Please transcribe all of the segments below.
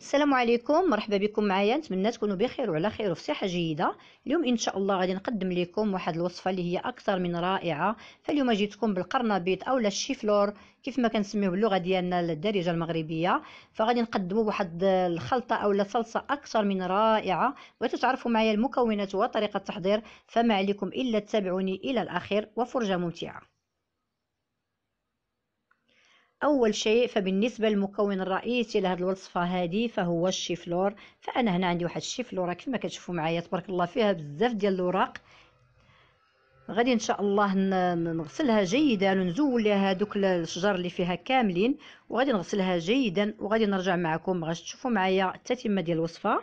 السلام عليكم مرحبا بكم معايا نتمنى تكونوا بخير وعلى خير وفي صحه جيده اليوم ان شاء الله غادي نقدم لكم واحد الوصفه اللي هي اكثر من رائعه فاليوم جيتكم بالقرنبيط اولا الشيفلور كيف ما كنسميوه باللغه ديالنا الدارجه المغربيه فغادي نقدموا واحد الخلطه اولا صلصه اكثر من رائعه وتتعرفوا معايا المكونات وطريقه التحضير فما عليكم الا تتابعوني الى الاخير وفرجه ممتعه أول شيء فبالنسبة للمكون الرئيسي لهاد الوصفة هادي فهو الشيفلور فأنا هنا عندي واحد الشيفلورة كما كتشوفوا معايا تبارك الله فيها بزاف ديال الوراق غادي ان شاء الله نغسلها جيدا ونزول لها دوك الشجر اللي فيها كاملين وغادي نغسلها جيدا وغادي نرجع معكم باش تشوفوا معايا التتمه ديال الوصفه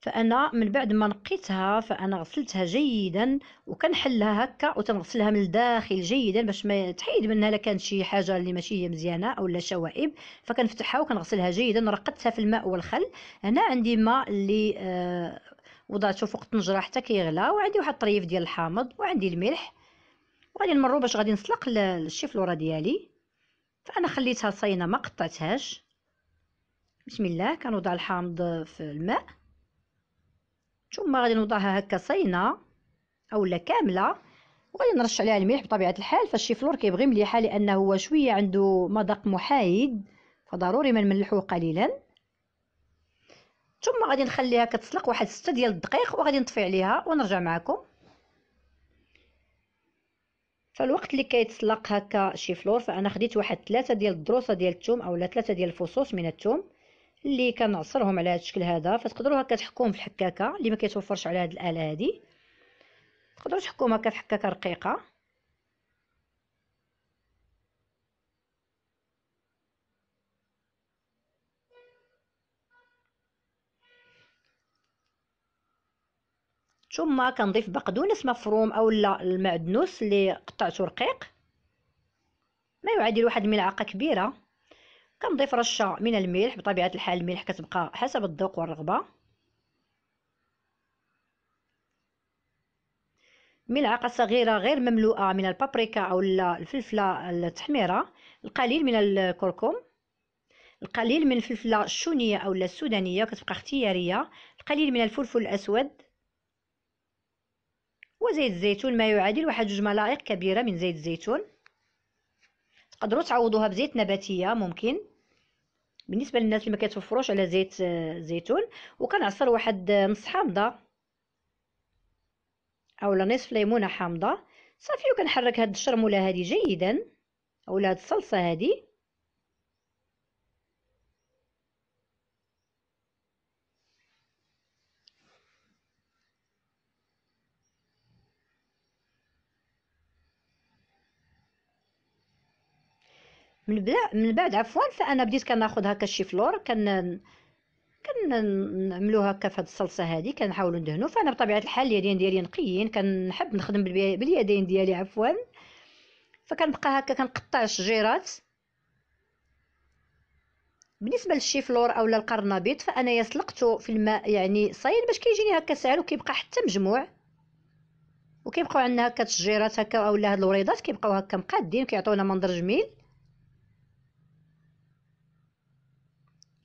فانا من بعد ما نقيتها فانا غسلتها جيدا وكنحلها هكا وتنغسلها من الداخل جيدا باش ما تحيد منها الا كانت شي حاجه اللي ماشي هي مزيانه اولا شوائب فكنفتحها وكنغسلها جيدا رقدتها في الماء والخل هنا عندي ماء اللي آه وضعته فوق الطنجره حتى كيغلى وعندي واحد الطريف ديال الحامض وعندي الملح وغادي نمرو باش غادي نسلق الشيفلوره ديالي فانا خليتها صاينه ما قطعتهاش بسم الله كنوضع الحامض في الماء ثم غادي نوضعها هكا صينه اولا كامله وغادي نرش عليها الملح بطبيعه الحال فالشيفلور كيبغي مليحه لانه هو شويه عنده مذاق محايد فضروري ما نملحوه قليلا ثم غادي نخليها كتسلق واحد ستة ديال الدقائق وغادي نطفي عليها ونرجع معكم فالوقت اللي كيتسلق هكا شي فلور فانا خديت واحد ثلاثة ديال الدروسه ديال الثوم اولا ثلاثة ديال الفصوص من الثوم اللي كنعصرهم على هذا الشكل هذا فتقدروا هكا تحكوهم في الحكاكه اللي ما كيتوفرش على هذه الاله هذه تقدروا تحكوهم هكا في حكاكه رقيقه ثم كنضيف بقدونس مفروم اولا المعدنوس اللي قطعته رقيق ما يعادل واحد الملعقه كبيره كنضيف رشه من الملح بطبيعه الحال الملح كتبقى حسب الذوق والرغبه ملعقه صغيره غير مملوءه من البابريكا او الفلفله التحميره القليل من الكركم القليل من الفلفله الشونيه او السودانيه كتبقى اختياريه القليل من الفلفل الاسود وزيت الزيتون ما يعادل واحد جوج ملاعق كبيره من زيت الزيتون تقدروا تعوضوها بزيت نباتيه ممكن بالنسبه للناس اللي ما كيتوفروش على زيت الزيتون وكنعصر واحد آه، نص حامضه اولا نصف ليمونه حامضه صافي وكنحرك هاد الشرموله هادي جيدا اولا هاد الصلصه هادي من بلا من بعد عفوا فانا بديت كناخذ هكا الشيفلور كن كنعملوه هكا فهاد الصلصه هذه كنحاولوا ندهنو فانا بطبيعه الحال اليدين ديالي نقيين كنحب نخدم باليدين ديالي عفوا فكنبقى هكا كنقطع الشجيرات بالنسبه للشيفلور اولا القرنبيط فانايا يسلقته في الماء يعني صايد باش كيجيني هكا ساهل وكيبقى حتى مجموع وكيبقاو عندنا هكا التشجيرات هكا اولا هاد الوريضات كيبقاو هكا مقادين كيعطيونا منظر جميل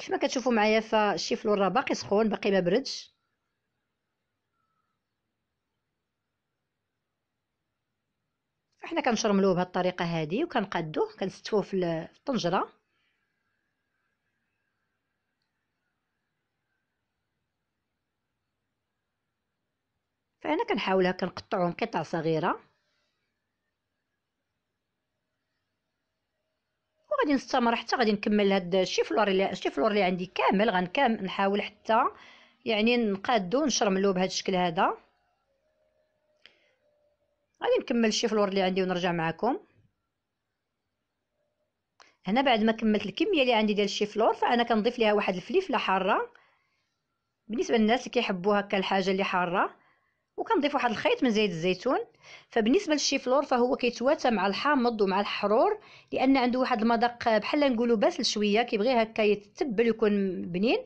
كيف ما كتشوفوا معايا فلور راه باقي سخون باقي ما بردش فحنا كنشرملوه بهذه الطريقه هذه وكنقادوه كنستفوه في الطنجره فانا كنحاول كنقطعهم قطع صغيره غادي نستمر حتى غادي نكمل هاد الشي فلور اللي شي فلور اللي عندي كامل غنكمل نحاول حتى يعني نقادو نشرملو بهذا الشكل هذا غادي نكمل الشي فلور اللي عندي ونرجع معكم هنا بعد ما كملت الكميه اللي عندي ديال الشي فلور فانا كنضيف ليها واحد الفليفله حاره بالنسبه للناس اللي كيحبوا هكا الحاجه اللي حاره وكنضيف واحد الخيط من زيت الزيتون فبالنسبه للشيفلور فهو كيتواتى مع الحامض ومع الحرور لان عنده واحد المذاق آه، بحال نقولوا باسل شويه كيبغي هكا يتبل يكون بنين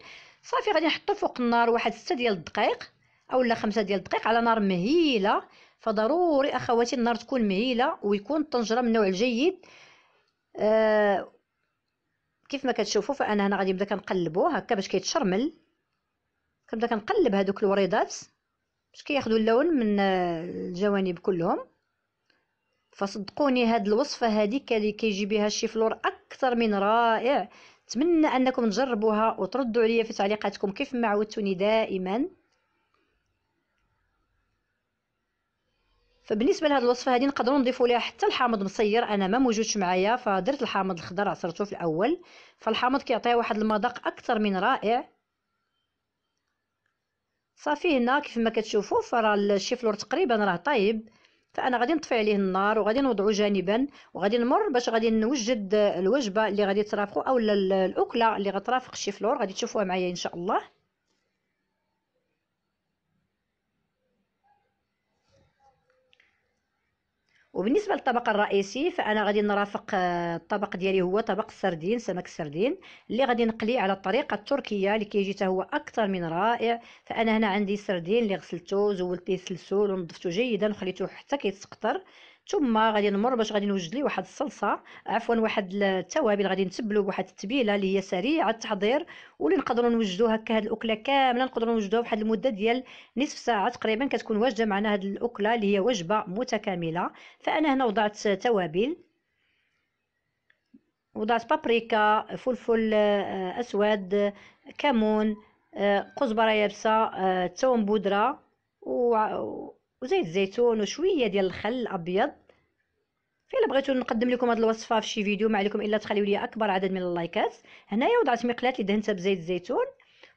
صافي غادي نحطو فوق النار واحد 6 ديال الدقائق اولا 5 ديال الدقائق على نار مهيله فضروري اخواتي النار تكون مهيله ويكون الطنجره من النوع الجيد آه كيف ما كتشوفوا فانا هنا غادي نبدا كنقلبوه هكا باش كيتشرمل كنبدا كنقلب هذوك الوريضات باش كياخذوا اللون من آه، الجوانب كلهم فصدقوني هاد الوصفه هذيك اللي كيجي بها فلور اكثر من رائع نتمنى انكم تجربوها وتردوا عليا في تعليقاتكم كيف ما عودتوني دائما فبالنسبه لهاد الوصفه هذه نقدروا نضيفوا ليها حتى الحامض مصير انا ما موجودش معايا فدرت الحامض الخضر عصرته في الاول فالحامض كيعطيها واحد المذاق اكثر من رائع صافي هنا كيف ما كتشوفوا فراه الشيفلور تقريبا راه طايب فانا غادي نطفي عليه النار وغادي نوضعو جانبا وغادي نمر باش غادي نوجد الوجبه اللي غادي ترافقو اولا الاكله اللي غترافق الشيفلور غادي تشوفوها معايا ان شاء الله وبالنسبه للطبق الرئيسي فانا غادي نرافق آه، الطبق ديالي هو طبق السردين سمك السردين اللي غادي نقليه على الطريقه التركيه اللي كيجي حتى هو اكثر من رائع فانا هنا عندي سردين اللي غسلته زولت ليه السلسول ونظفته جيدا وخليته حتى كيتسقطر ثم غادي نمر باش غادي نوجد ليه واحد الصلصه عفوا واحد التوابل غادي نتبلو بواحد التبيله اللي هي سريعه التحضير واللي نقدروا نوجدوا هكا هاد الاكله كامله نقدروا نوجدوها بواحد المده ديال نصف ساعه تقريبا كتكون واجده معنا هاد الاكله اللي هي وجبه متكامله فانا هنا وضعت توابل وضعت بابريكا فلفل آه، اسود كمون آه، قزبره يابسه آه، توم بودره و وزيت الزيتون وشويه ديال الخل الابيض فإلا بغيتو نقدم لكم هذه الوصفه في شي فيديو ما عليكم الا تخليو لي اكبر عدد من اللايكات هنايا وضعت مقلاه اللي دهنتها بزيت الزيتون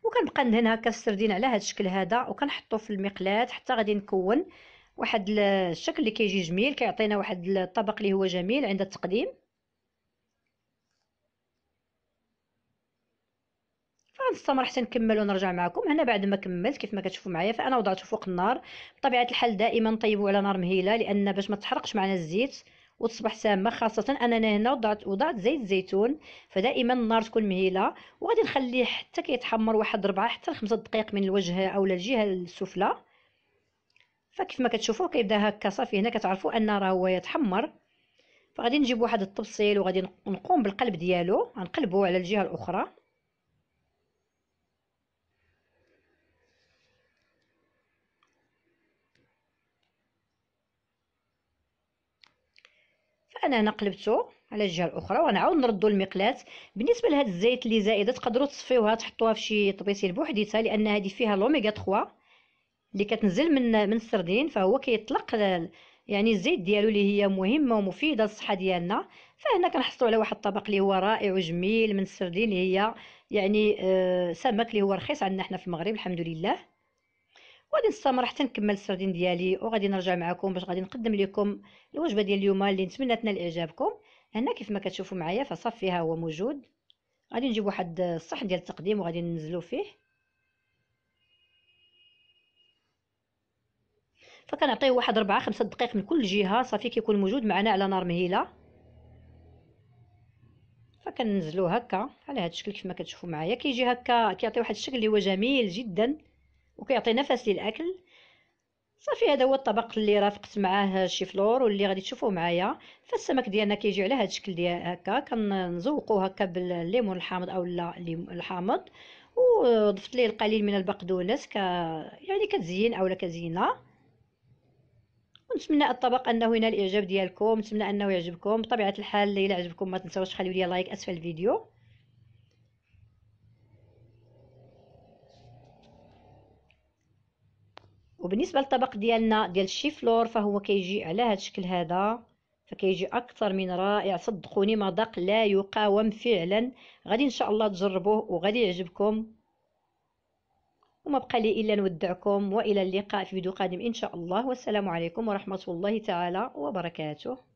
وكنبقى ندهن هكا السردين على هذا الشكل هذا وكنحطو في المقلاه حتى غادي نكون واحد الشكل اللي كيجي جميل كيعطينا واحد الطبق اللي هو جميل عند التقديم نستمر حتى نكمل ونرجع معكم هنا بعد ما كملت كيف ما كتشوفوا معايا فانا وضعته فوق النار بطبيعه الحال دائما طيبوا على نار مهيله لان باش ما تحرقش معنا الزيت وتصبح سامه خاصه انا هنا وضعت وضعت زيت زيتون فدائما النار تكون مهيله وغادي نخليه حتى كيتحمر واحد ربعة حتى لخمسة دقائق من الوجه اولا الجهه السفلى فكيف ما كتشوفوا كيبدا هكا صافي هنا كتعرفوا ان راه هو يتحمر فغادي نجيب واحد الطبسيل وغادي نقوم بالقلب ديالو غنقلبوه على الجهه الاخرى انا قلبته على الجهه الاخرى ونعاود نردو المقلاه بالنسبه لهاد الزيت اللي زائده تقدروا تصفيوها تحطوها في شي طبيسيل بوحديتها لان هذه فيها لوميغا 3 اللي كتنزل من من السردين فهو كيطلق يعني الزيت ديالو اللي هي مهمه ومفيده للصحه ديالنا فهنا كنحصلوا على واحد الطبق اللي هو رائع وجميل من السردين اللي هي يعني آه، سمك اللي هو رخيص عندنا حنا في المغرب الحمد لله وغادي نستمر حتى نكمل السردين ديالي وغادي نرجع معكم باش غادي نقدم لكم الوجبه ديال اليوم اللي نتمنى تنال اعجابكم هنا كيف ما كتشوفوا معايا فصافي ها هو موجود غادي نجيب واحد الصحن ديال التقديم وغادي ننزلو فيه فكنعطيه واحد 4 5 دقائق من كل جهه صافي كيكون موجود معنا على نار مهيله فكننزلوه هكا على هذا الشكل كيف ما كتشوفوا معايا كيجي هكا كيعطي واحد الشكل اللي هو جميل جدا وكيعطي نفس للاكل صافي هذا هو الطبق اللي رافقت معاه شي فلور واللي غادي تشوفوه معايا فالسمك ديالنا كيجي على هذا الشكل ديال هكا كنزوقوه هكا بالليمون الحامض او لا الحامض وضفت ليه القليل من البقدونس ك يعني كتزين اولا كزينه ونتمنى الطبق انه ينال الاعجاب ديالكم نتمنى انه يعجبكم بطبيعه الحال الا عجبكم ما تنساوش تخليو لي لايك اسفل الفيديو وبالنسبه للطبق ديالنا ديال الشيفلور فهو كيجي على هذا الشكل هذا فكيجي اكثر من رائع صدقوني مذاق لا يقاوم فعلا غادي ان شاء الله تجربوه وغادي يعجبكم وما بقى لي الا نودعكم والى اللقاء في فيديو قادم ان شاء الله والسلام عليكم ورحمه الله تعالى وبركاته